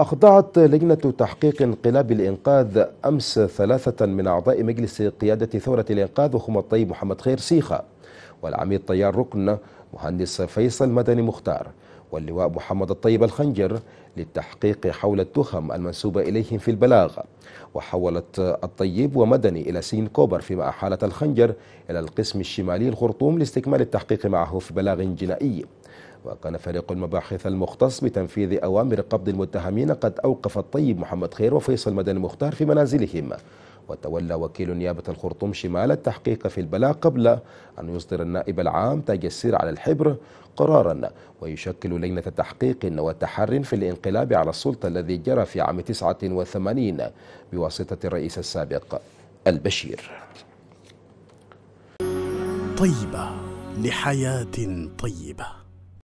أخضعت لجنة تحقيق انقلاب الإنقاذ أمس ثلاثة من أعضاء مجلس قيادة ثورة الإنقاذ وهم الطيب محمد خير سيخة والعميد طيار ركن مهندس فيصل مدني مختار واللواء محمد الطيب الخنجر للتحقيق حول التهم المنسوبة إليهم في البلاغ وحولت الطيب ومدني إلى سين كوبر فيما أحالت الخنجر إلى القسم الشمالي الخرطوم لاستكمال التحقيق معه في بلاغ جنائي وكان فريق المباحث المختص بتنفيذ أوامر قبض المتهمين قد أوقف الطيب محمد خير وفيصل مدني مختار في منازلهم وتولى وكيل نيابة الخرطوم شمال التحقيق في البلاء قبل أن يصدر النائب العام تاج السير على الحبر قرارا ويشكل لجنة تحقيق وتحر في الانقلاب على السلطة الذي جرى في عام 89 بواسطة الرئيس السابق البشير طيبة لحياة طيبة